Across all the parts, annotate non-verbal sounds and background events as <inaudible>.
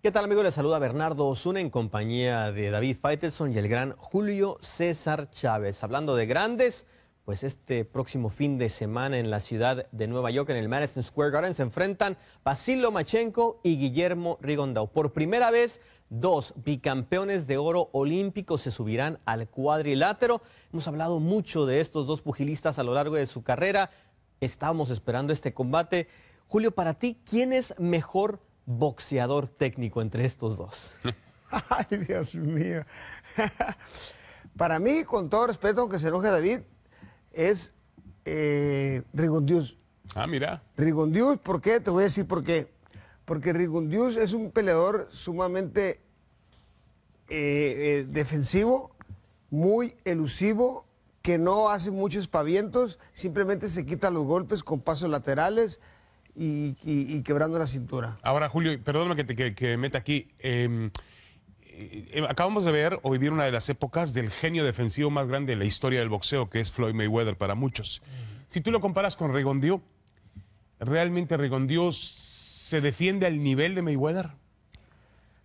¿Qué tal amigos? Les saluda Bernardo Osuna en compañía de David Faitelson y el gran Julio César Chávez. Hablando de grandes, pues este próximo fin de semana en la ciudad de Nueva York, en el Madison Square Garden, se enfrentan Basil Machenko y Guillermo Rigondau. Por primera vez, dos bicampeones de oro olímpicos se subirán al cuadrilátero. Hemos hablado mucho de estos dos pugilistas a lo largo de su carrera. Estamos esperando este combate. Julio, para ti, ¿quién es mejor boxeador técnico entre estos dos? <laughs> Ay, Dios mío. <laughs> Para mí, con todo respeto, aunque se enoje David, es eh, Rigondius. Ah, mira. Rigondius, ¿por qué? Te voy a decir por qué. Porque Rigondius es un peleador sumamente eh, eh, defensivo, muy elusivo, que no hace muchos pavientos, simplemente se quita los golpes con pasos laterales, y, quebrando la cintura. Ahora, Julio, perdóname que, te, que, meta aquí. Em, eh, acabamos de ver o vivir una de las épocas del genio defensivo más grande de la historia del boxeo, que es Floyd Mayweather para muchos. Mm. Si tú lo comparas con Rigondio, ¿realmente Rigondio se defiende al nivel de Mayweather?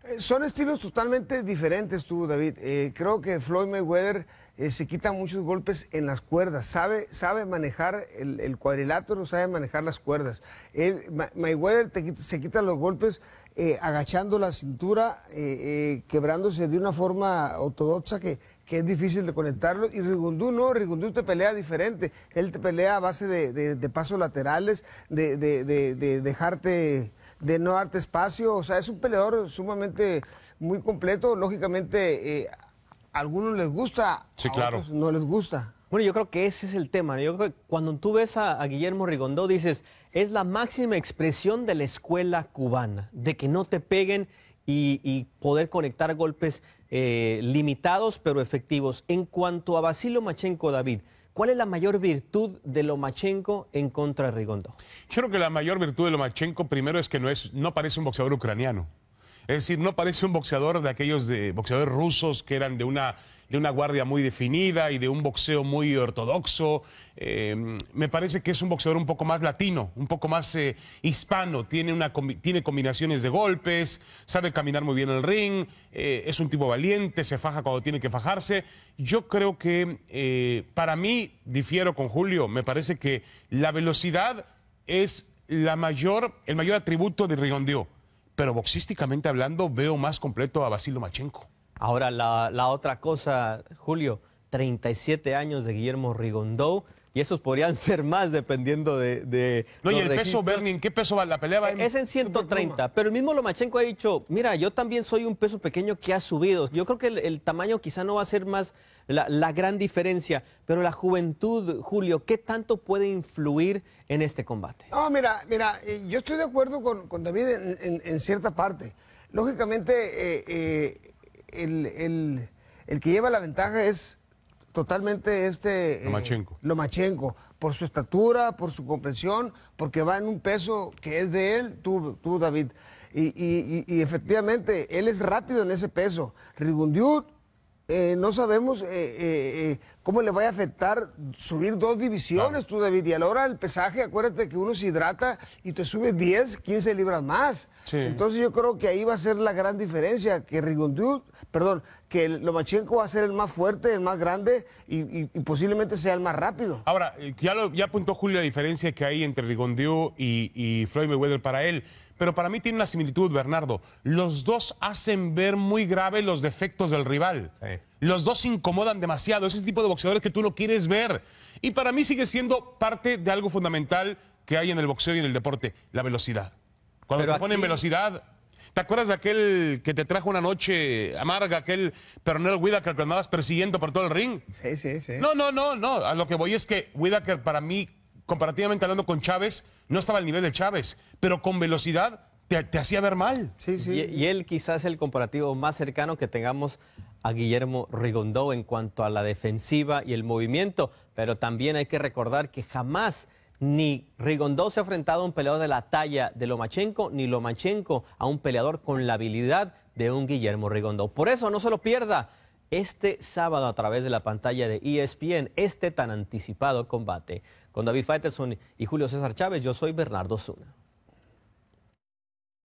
Eh, son estilos totalmente diferentes tú, David. Eh, creo que Floyd Mayweather eh, se quita muchos golpes en las cuerdas, sabe, sabe manejar el, cuadrilátero, sabe manejar las cuerdas. Él, Mayweather se quita los golpes eh, agachando la cintura, eh, quebrándose de una forma ortodoxa que, es difícil de conectarlo. Y Rigundú no, Rigundú te pelea diferente. Él te pelea a base de, pasos laterales, de, dejarte, de no darte espacio. O sea, es un peleador sumamente muy completo. Lógicamente, algunos les gusta, a otros no les gusta. Bueno, yo creo que ese es el tema. Yo que cuando tú ves a, Guillermo Rigondó, dices, es la máxima expresión de la escuela cubana, de que no te peguen y, poder conectar golpes eh, limitados pero efectivos. En cuanto a Basilio Machenko, David, ¿Cuál es la mayor virtud de Lomachenko en contra de Rigondo? Yo creo que la mayor virtud de Lomachenko primero es que no, es, no parece un boxeador ucraniano. Es decir, no parece un boxeador de aquellos de, boxeadores rusos que eran de una, de una guardia muy definida y de un boxeo muy ortodoxo. Eh, me parece que es un boxeador un poco más latino, un poco más eh, hispano. Tiene, una, tiene combinaciones de golpes, sabe caminar muy bien el ring, eh, es un tipo valiente, se faja cuando tiene que fajarse. Yo creo que, para mí, difiero con Julio, me parece que la velocidad es la mayor, el mayor atributo de Rigondeo pero boxísticamente hablando veo más completo a Basilo Machenko. Ahora, la, otra cosa, Julio, 37 años de Guillermo Rigondó y esos podrían <laughs> ser más dependiendo de... no, y el peso, Bernie, ¿en qué peso va la pelea? E es en 130, pero el mismo Lomachenko ha dicho, mira, yo también soy un peso pequeño que ha subido. Yo creo que el, tamaño quizá no va a ser más la, gran diferencia, pero la juventud, Julio, ¿qué tanto puede influir en este combate? No, mira, mira, eh, yo estoy de acuerdo con, David en, cierta parte. Lógicamente, eh, eh, el, el que lleva la ventaja es totalmente este... Eh, Lomachenko. Lomachenko, por su estatura, por su comprensión, porque va en un peso que es de él, tú, tú David. Y, efectivamente, él es rápido en ese peso. Rigundiut, eh, no sabemos eh, ¿Cómo le va a afectar subir dos divisiones tú, David? Y a la hora del pesaje, acuérdate que uno se hidrata y te sube 10, 15 libras más. Entonces yo creo que ahí va a ser la gran diferencia, que Rigondú, perdón, que Lomachenko va a ser el más fuerte, el más grande y, posiblemente sea el más rápido. Ahora, eh, ya, ya apuntó Julio la diferencia que hay entre Rigondiu y, y Floyd Mayweather para él pero para mí tiene una similitud, Bernardo. Los dos hacen ver muy grave los defectos del rival. Sí. Los dos se incomodan demasiado. ese tipo de boxeadores que tú no quieres ver. Y para mí sigue siendo parte de algo fundamental que hay en el boxeo y en el deporte, la velocidad. Cuando te ponen velocidad, ¿Te acuerdas de aquel que te trajo una noche amarga, aquel Pernell Whitaker que andabas persiguiendo por todo el ring? Sí, sí, sí. No, no, no, no. A lo que voy es que Whitaker, para mí, comparativamente hablando con Chávez, no estaba al nivel de Chávez, pero con velocidad te, hacía ver mal. Sí, sí. Y, él quizás el comparativo más cercano que tengamos a Guillermo Rigondó en cuanto a la defensiva y el movimiento, pero también hay que recordar que jamás ni Rigondó se ha enfrentado a un peleador de la talla de Lomachenko, ni Lomachenko a un peleador con la habilidad de un Guillermo Rigondó. Por eso no se lo pierda este sábado a través de la pantalla de ESPN este tan anticipado combate. Con David Faitelson y Julio César Chávez, yo soy Bernardo Zuna.